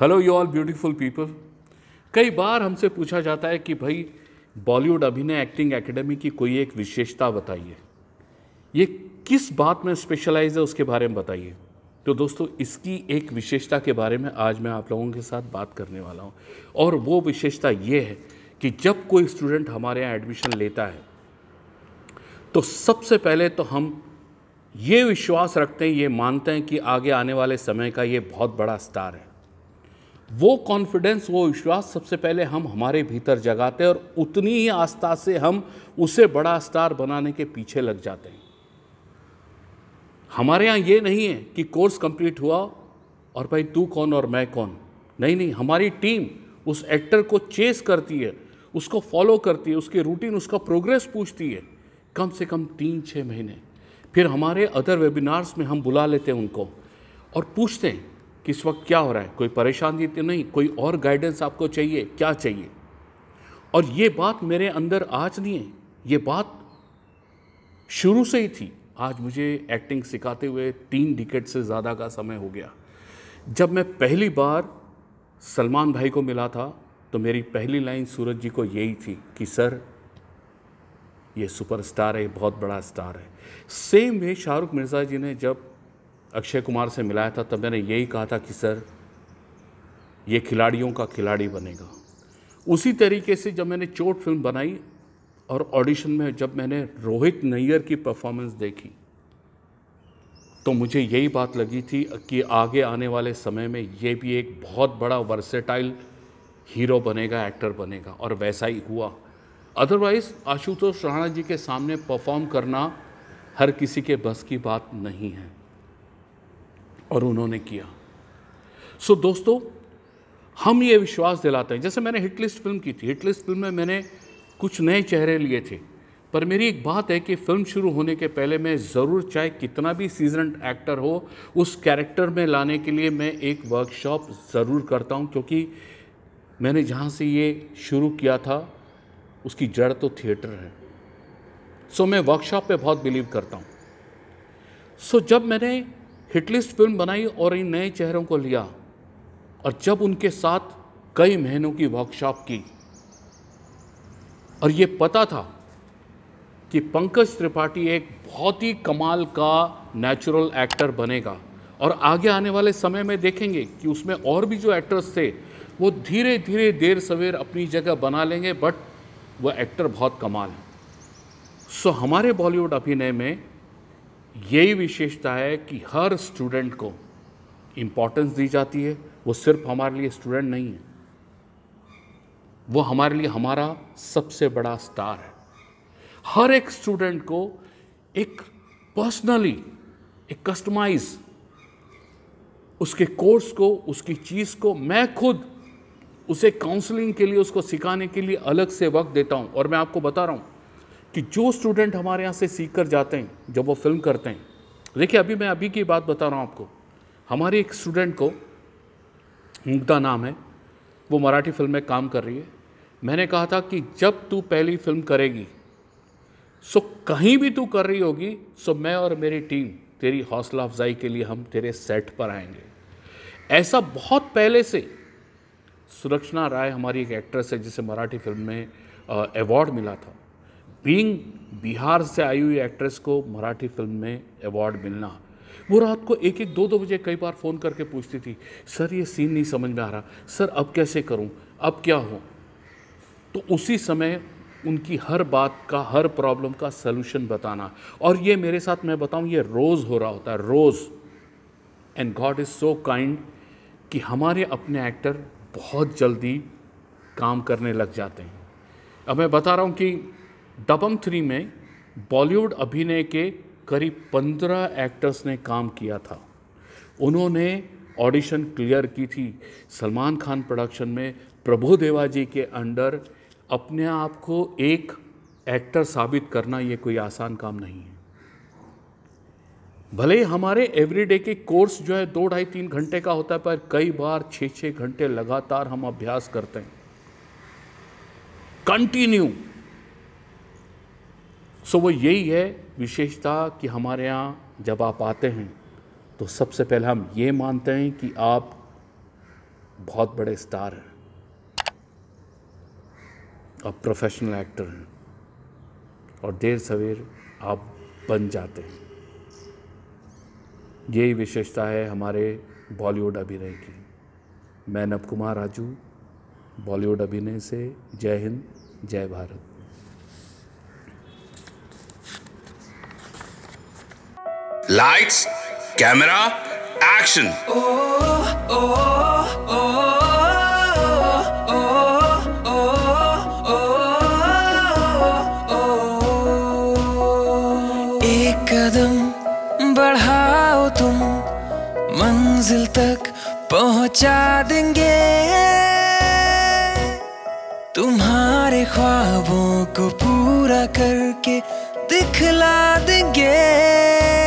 hello you all beautiful people कई बार हमसे पूछा जाता है कि भाई बॉलीवुड अभिनय एक्टिंग एकेडमी की कोई एक विशेषता बताइए ये किस बात में स्पेशलाइज है उसके बारे में बताइए तो दोस्तों इसकी एक विशेषता के बारे में आज मैं आप लोगों के साथ बात करने वाला हूँ और वो विशेषता ये है कि जब कोई स्टूडेंट हमारे यहाँ एडमिशन लेता है तो सबसे पहले तो हम ये विश्वास रखते हैं ये मानते हैं कि आगे आने वाले समय का ये बहुत बड़ा स्टार है वो कॉन्फिडेंस वो विश्वास सबसे पहले हम हमारे भीतर जगाते हैं और उतनी ही आस्था से हम उसे बड़ा स्टार बनाने के पीछे लग जाते हैं हमारे यहाँ ये नहीं है कि कोर्स कंप्लीट हुआ और भाई तू कौन और मैं कौन नहीं नहीं हमारी टीम उस एक्टर को चेस करती है उसको फॉलो करती है उसके रूटीन उसका प्रोग्रेस पूछती है कम से कम तीन छः महीने फिर हमारे अदर वेबिनार्स में हम बुला लेते हैं उनको और पूछते हैं कि इस वक्त क्या हो रहा है कोई परेशानी तो नहीं कोई और गाइडेंस आपको चाहिए क्या चाहिए और ये बात मेरे अंदर आज नहीं है ये बात शुरू से ही थी आज मुझे एक्टिंग सिखाते हुए तीन डिकेट से ज़्यादा का समय हो गया जब मैं पहली बार सलमान भाई को मिला था तो मेरी पहली लाइन सूरज जी को यही थी कि सर ये सुपरस्टार है बहुत बड़ा स्टार है सेम वे शाहरुख मिर्ज़ा जी ने जब अक्षय कुमार से मिलाया था तब मैंने यही कहा था कि सर ये खिलाड़ियों का खिलाड़ी बनेगा उसी तरीके से जब मैंने चोट फिल्म बनाई और ऑडिशन में जब मैंने रोहित नैयर की परफॉर्मेंस देखी तो मुझे यही बात लगी थी कि आगे आने वाले समय में ये भी एक बहुत बड़ा वर्सेटाइल हीरो बनेगा एक्टर बनेगा और वैसा ही हुआ अदरवाइज़ आशुतोष राणा जी के सामने परफॉर्म करना हर किसी के बस की बात नहीं है और उन्होंने किया सो so, दोस्तों हम ये विश्वास दिलाते हैं जैसे मैंने हिटलिस्ट फिल्म की थी हिटलिस्ट फिल्म में मैंने कुछ नए चेहरे लिए थे पर मेरी एक बात है कि फिल्म शुरू होने के पहले मैं ज़रूर चाहे कितना भी सीजन एक्टर हो उस कैरेक्टर में लाने के लिए मैं एक वर्कशॉप ज़रूर करता हूँ क्योंकि मैंने जहाँ से ये शुरू किया था उसकी जड़ तो थिएटर है सो मैं वर्कशॉप पे बहुत बिलीव करता हूँ सो जब मैंने हिटलिस्ट फिल्म बनाई और इन नए चेहरों को लिया और जब उनके साथ कई महीनों की वर्कशॉप की और ये पता था कि पंकज त्रिपाठी एक बहुत ही कमाल का नेचुरल एक्टर बनेगा और आगे आने वाले समय में देखेंगे कि उसमें और भी जो एक्टर्स थे वो धीरे धीरे देर सवेर अपनी जगह बना लेंगे बट वह एक्टर बहुत कमाल है सो हमारे बॉलीवुड अभिनय में यही विशेषता है कि हर स्टूडेंट को इम्पोर्टेंस दी जाती है वो सिर्फ हमारे लिए स्टूडेंट नहीं है वो हमारे लिए हमारा सबसे बड़ा स्टार है हर एक स्टूडेंट को एक पर्सनली एक कस्टमाइज उसके कोर्स को उसकी चीज़ को मैं खुद उसे काउंसलिंग के लिए उसको सिखाने के लिए अलग से वक्त देता हूं और मैं आपको बता रहा हूं कि जो स्टूडेंट हमारे यहाँ से सीख कर जाते हैं जब वो फिल्म करते हैं देखिए अभी मैं अभी की बात बता रहा हूँ आपको हमारे एक स्टूडेंट को मुग्धा नाम है वो मराठी फिल्म में काम कर रही है मैंने कहा था कि जब तू पहली फिल्म करेगी सो कहीं भी तू कर रही होगी सो मैं और मेरी टीम तेरी हौसला अफजाई के लिए हम तेरे सेट पर आएंगे ऐसा बहुत पहले से सुरक्षणा राय हमारी एक एक्ट्रेस है जिसे मराठी फिल्म में अवार्ड मिला था बींग बिहार से आई हुई एक्ट्रेस को मराठी फिल्म में अवार्ड मिलना वो रात को एक एक दो दो बजे कई बार फ़ोन करके पूछती थी सर ये सीन नहीं समझ में आ रहा सर अब कैसे करूं अब क्या हो तो उसी समय उनकी हर बात का हर प्रॉब्लम का सलूशन बताना और ये मेरे साथ मैं बताऊं ये रोज़ हो रहा होता है रोज़ and God is so kind कि हमारे अपने एक्टर बहुत जल्दी काम करने लग जाते हैं अब मैं बता रहा हूँ कि दबंग थ्री में बॉलीवुड अभिनय के करीब पंद्रह एक्टर्स ने काम किया था उन्होंने ऑडिशन क्लियर की थी सलमान खान प्रोडक्शन में प्रभु देवा जी के अंडर अपने आप को एक एक्टर साबित करना ये कोई आसान काम नहीं है भले हमारे एवरीडे के कोर्स जो है दो ढाई तीन घंटे का होता है पर कई बार छः छः घंटे लगातार हम अभ्यास करते हैं कंटिन्यू सो वो यही है विशेषता कि हमारे यहाँ जब आप आते हैं तो सबसे पहले हम ये मानते हैं कि आप बहुत बड़े स्टार हैं आप प्रोफेशनल एक्टर हैं और देर सवेर आप बन जाते हैं यही विशेषता है हमारे बॉलीवुड अभिनय की मैं नव कुमार राजू बॉलीवुड अभिनय से जय हिंद जय भारत लाइट्स कैमरा एक्शन एक कदम बढ़ाओ तुम मंजिल तक पहुंचा देंगे तुम्हारे ख्वाबों को पूरा करके दिखला देंगे